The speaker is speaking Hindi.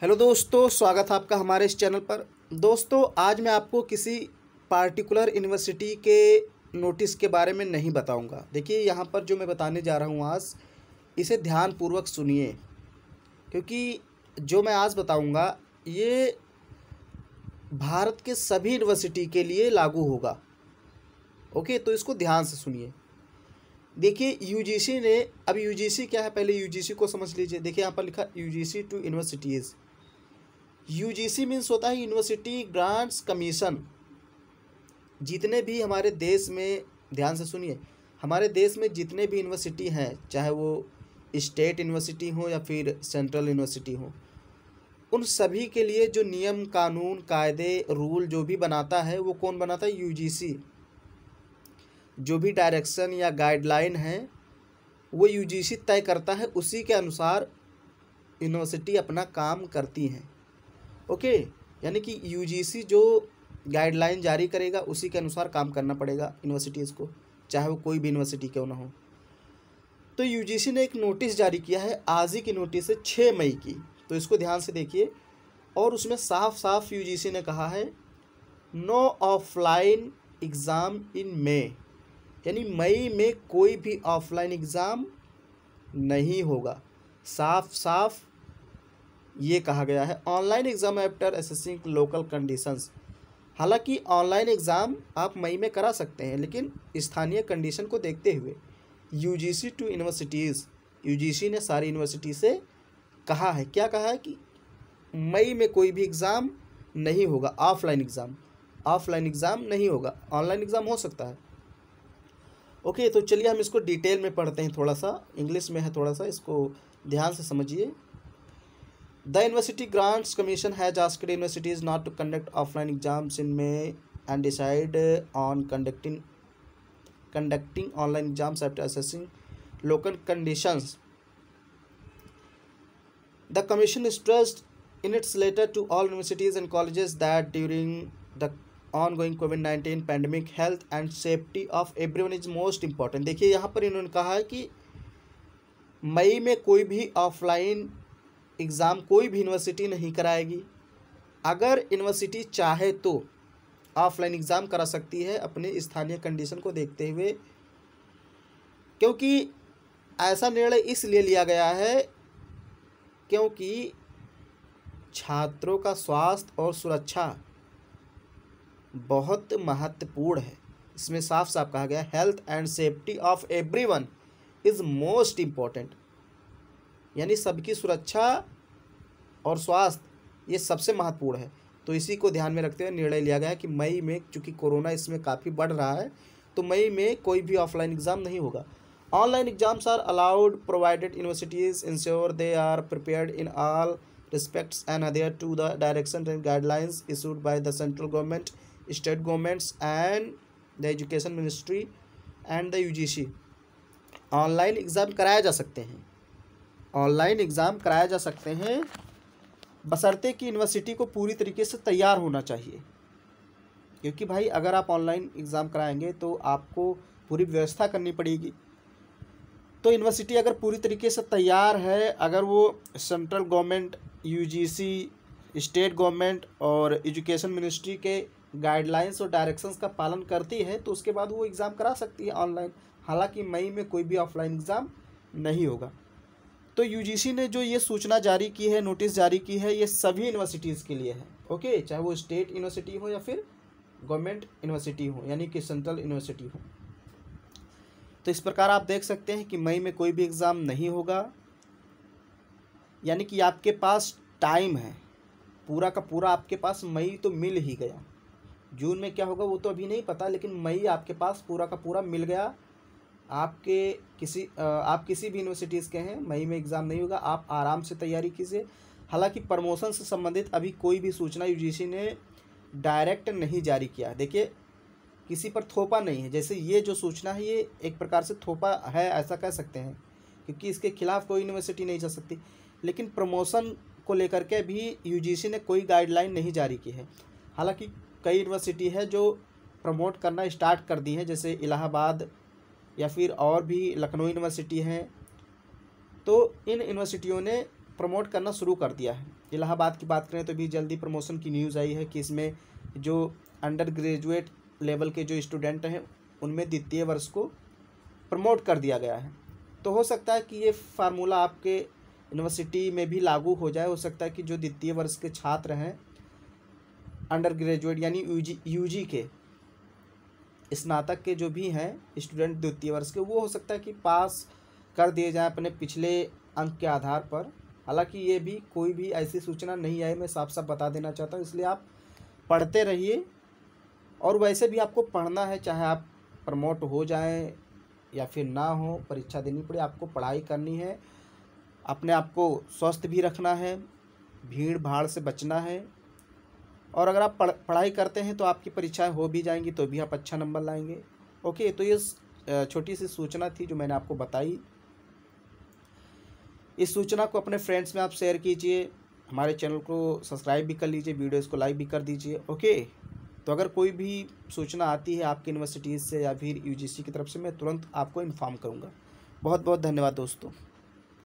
हेलो दोस्तों स्वागत है आपका हमारे इस चैनल पर दोस्तों आज मैं आपको किसी पार्टिकुलर यूनिवर्सिटी के नोटिस के बारे में नहीं बताऊंगा देखिए यहाँ पर जो मैं बताने जा रहा हूँ आज इसे ध्यानपूर्वक सुनिए क्योंकि जो मैं आज बताऊंगा ये भारत के सभी यूनिवर्सिटी के लिए लागू होगा ओके तो इसको ध्यान से सुनिए देखिए यूजीसी ने अब यूजीसी क्या है पहले यूजीसी को समझ लीजिए देखिए यहाँ पर लिखा UGC to universities U G C means होता है यूनिवर्सिटी ग्रांट्स कमीशन जितने भी हमारे देश में ध्यान से सुनिए हमारे देश में जितने भी यूनिवर्सिटी हैं चाहे वो स्टेट यूनिवर्सिटी हो या फिर सेंट्रल यूनिवर्सिटी हो उन सभी के लिए जो नियम कानून कायदे रूल जो भी बनाता है वो कौन बनाता है यूजीसी जो भी डायरेक्शन या गाइडलाइन है वो यूजीसी तय करता है उसी के अनुसार यूनिवर्सिटी अपना काम करती हैं ओके यानी कि यूजीसी जो गाइडलाइन जारी करेगा उसी के अनुसार काम करना पड़ेगा यूनिवर्सिटीज़ को चाहे वो कोई भी यूनिवर्सिटी क्यों ना हो तो यूजीसी ने एक नोटिस जारी किया है आज ही की नोटिस है छः मई की तो इसको ध्यान से देखिए और उसमें साफ साफ यू ने कहा है no offline exam in May यानी मई में कोई भी ऑफलाइन एग्ज़ाम नहीं होगा साफ साफ ये कहा गया है online exam after assessing local conditions हालांकि ऑनलाइन एग्ज़ाम आप मई में करा सकते हैं लेकिन स्थानीय कंडीशन को देखते हुए यूजीसी टू यूनिवर्सिटीज़ यूजीसी ने सारी यूनिवर्सिटी से कहा है क्या कहा है कि मई में कोई भी एग्ज़ाम नहीं होगा ऑफलाइन एग्ज़ाम ऑफलाइन एग्ज़ाम नहीं होगा ऑनलाइन एग्ज़ाम हो सकता है ओके तो चलिए हम इसको डिटेल में पढ़ते हैं थोड़ा सा इंग्लिश में है थोड़ा सा इसको ध्यान से समझिए The University Grants Commission has asked universities not to conduct offline exams in May and decide on conducting conducting online exams after assessing local conditions. The commission stressed in its letter to all universities and colleges that during the ongoing COVID nineteen pandemic health and safety of everyone is most important देखिए यहाँ पर इन्होंने कहा है कि मई में कोई भी ऑफलाइन एग्ज़ाम कोई भी यूनिवर्सिटी नहीं कराएगी अगर यूनिवर्सिटी चाहे तो ऑफलाइन एग्ज़ाम करा सकती है अपने स्थानीय कंडीशन को देखते हुए क्योंकि ऐसा निर्णय इसलिए लिया गया है क्योंकि छात्रों का स्वास्थ्य और सुरक्षा बहुत महत्वपूर्ण है इसमें साफ साफ कहा गया health and safety of everyone is most important यानी सबकी सुरक्षा और स्वास्थ्य ये सबसे महत्वपूर्ण है तो इसी को ध्यान में रखते हुए निर्णय लिया गया है कि मई में चूँकि कोरोना इसमें काफ़ी बढ़ रहा है तो मई में कोई भी ऑफलाइन एग्ज़ाम नहीं होगा online exams are allowed provided universities ensure they are prepared in all adhere to the direction and guidelines and by the central government central governments and the education ministry and the U G C online exam कराए जा सकते हैं ऑनलाइन एग्ज़ाम कराया जा सकते हैं बसरते कि यूनिवर्सिटी को पूरी तरीके से तैयार होना चाहिए क्योंकि भाई अगर आप ऑनलाइन एग्ज़ाम कराएंगे तो आपको पूरी व्यवस्था करनी पड़ेगी तो यूनिवर्सिटी अगर पूरी तरीके से तैयार है अगर वो central government UGC state government और एजुकेशन मिनिस्ट्री के गाइडलाइंस और डायरेक्शंस का पालन करती है तो उसके बाद वो एग्ज़ाम करा सकती है ऑनलाइन हालांकि मई में कोई भी ऑफलाइन एग्ज़ाम नहीं होगा तो यूजीसी ने जो ये सूचना जारी की है नोटिस जारी की है ये सभी यूनिवर्सिटीज़ के लिए है ओके चाहे वो स्टेट यूनिवर्सिटी हो या फिर गवर्नमेंट यूनिवर्सिटी हो यानी कि सेंट्रल यूनिवर्सिटी हो तो इस प्रकार आप देख सकते हैं कि मई में कोई भी एग्ज़ाम नहीं होगा यानी कि आपके पास टाइम है पूरा का पूरा आपके पास मई तो मिल ही गया जून में क्या होगा वो तो अभी नहीं पता लेकिन मई आपके पास पूरा का पूरा मिल गया आपके किसी आप किसी भी यूनिवर्सिटीज़ के हैं मई में एग्ज़ाम नहीं होगा आप आराम से तैयारी कीजिए हालांकि प्रमोशन से संबंधित अभी कोई भी सूचना यूजीसी ने डायरेक्ट नहीं जारी किया देखिए किसी पर थोपा नहीं है जैसे ये जो सूचना है ये एक प्रकार से थोपा है ऐसा कह सकते हैं क्योंकि इसके खिलाफ कोई यूनिवर्सिटी नहीं जा सकती लेकिन प्रमोशन को लेकर के भी यू ने कोई गाइडलाइन नहीं जारी की है हालाँकि कई यूनिवर्सिटी है जो प्रमोट करना स्टार्ट कर दी है जैसे इलाहाबाद या फिर और भी लखनऊ यूनिवर्सिटी हैं तो इन यूनिवर्सिटियों ने प्रमोट करना शुरू कर दिया है इलाहाबाद की बात करें तो भी जल्दी प्रमोशन की न्यूज़ आई है कि इसमें जो अंडर ग्रेजुएट लेवल के जो स्टूडेंट हैं उनमें द्वितीय वर्ष को प्रमोट कर दिया गया है तो हो सकता है कि ये फार्मूला आपके यूनिवर्सिटी में भी लागू हो जाए हो सकता है कि जो द्वितीय वर्ष के छात्र हैं अंडर ग्रेजुएट यानी यूजी यूजी के स्नातक के जो भी हैं स्टूडेंट द्वितीय वर्ष के वो हो सकता है कि पास कर दिए जाएँ अपने पिछले अंक के आधार पर हालांकि ये भी कोई भी ऐसी सूचना नहीं आई मैं साफ साफ बता देना चाहता हूँ इसलिए आप पढ़ते रहिए और वैसे भी आपको पढ़ना है चाहे आप प्रमोट हो जाएं या फिर ना हो परीक्षा देनी पड़े आपको पढ़ाई करनी है अपने आप को स्वस्थ भी रखना है भीड़ भाड़ से बचना है और अगर आप पढ़ पढ़ाई करते हैं तो आपकी परीक्षाएं हो भी जाएंगी तो भी आप अच्छा नंबर लाएंगे ओके तो ये छोटी सी सूचना थी जो मैंने आपको बताई इस सूचना को अपने फ्रेंड्स में आप शेयर कीजिए हमारे चैनल को सब्सक्राइब भी कर लीजिए वीडियोज़ को लाइक भी कर दीजिए ओके तो अगर कोई भी सूचना आती है आपकी यूनिवर्सिटीज़ से या फिर यूजीसी की तरफ से मैं तुरंत आपको इन्फॉर्म करूँगा बहुत बहुत धन्यवाद दोस्तों